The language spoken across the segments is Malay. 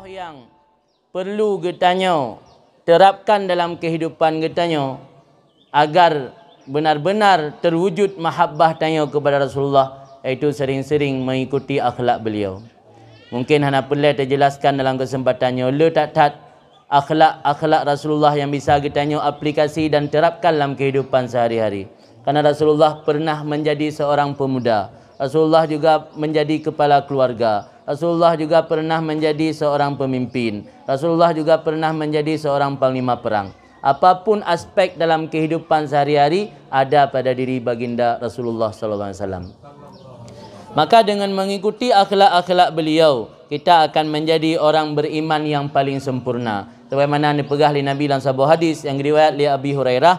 contoh yang perlu kita getanyo terapkan dalam kehidupan kita getanyo agar benar-benar terwujud mahabbah tanyo kepada Rasulullah iaitu sering-sering mengikuti akhlak beliau. Mungkin hana perlu terjelaskan dalam kesempatannya le tak tak akhlak-akhlak Rasulullah yang bisa kita getanyo aplikasi dan terapkan dalam kehidupan sehari-hari. Karena Rasulullah pernah menjadi seorang pemuda. Rasulullah juga menjadi kepala keluarga. Rasulullah juga pernah menjadi seorang pemimpin. Rasulullah juga pernah menjadi seorang panglima perang. Apapun aspek dalam kehidupan sehari-hari ada pada diri baginda Rasulullah sallallahu alaihi wasallam. Maka dengan mengikuti akhlak-akhlak beliau, kita akan menjadi orang beriman yang paling sempurna. Sebagaimana dipegah oleh Nabi dalam sebuah hadis yang diriwayat oleh Abi Hurairah,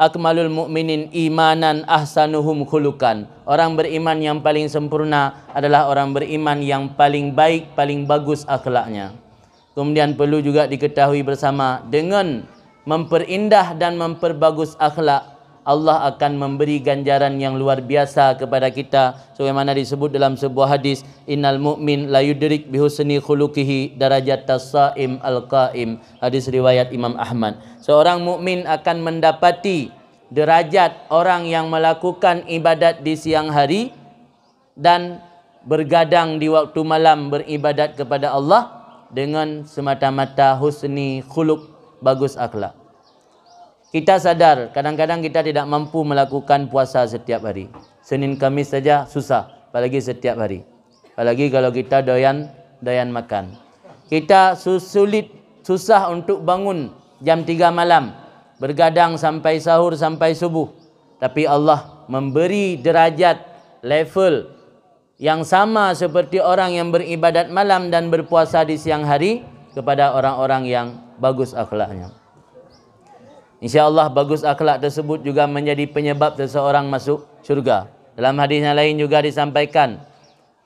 akmalul mu'minin imanan ahsanuhum khulukan. Orang beriman yang paling sempurna adalah orang beriman yang paling baik, paling bagus akhlaknya. Kemudian perlu juga diketahui bersama dengan memperindah dan memperbagus akhlak Allah akan memberi ganjaran yang luar biasa kepada kita sebagaimana disebut dalam sebuah hadis innal mu'min la yudrik bi husni khuluqihi darajat as-saim al-qaim hadis riwayat Imam Ahmad seorang mukmin akan mendapati derajat orang yang melakukan ibadat di siang hari dan bergadang di waktu malam beribadat kepada Allah dengan semata-mata husni khuluq bagus akhlak kita sadar kadang-kadang kita tidak mampu melakukan puasa setiap hari. Senin Kamis saja susah, apalagi setiap hari. Apalagi kalau kita doyan doyan makan. Kita susulit susah untuk bangun jam 3 malam, bergadang sampai sahur sampai subuh. Tapi Allah memberi derajat level yang sama seperti orang yang beribadat malam dan berpuasa di siang hari kepada orang-orang yang bagus akhlaknya. InsyaAllah bagus akhlak tersebut juga menjadi penyebab seseorang masuk syurga. Dalam hadis yang lain juga disampaikan.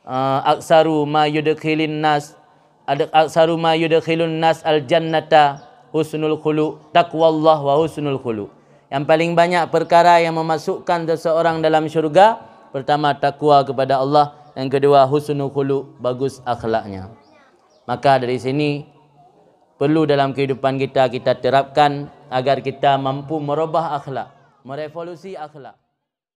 Uh, Aksaru ma yudakhilin nas. Aksaru ma yudakhilun nas al jannata husnul khulu. Taqwa Allah wa husnul khulu. Yang paling banyak perkara yang memasukkan seseorang dalam syurga. Pertama takwa kepada Allah. Yang kedua husnul khulu. Bagus akhlaknya. Maka dari sini perlu dalam kehidupan kita kita terapkan agar kita mampu merubah akhlak, merevolusi akhlak.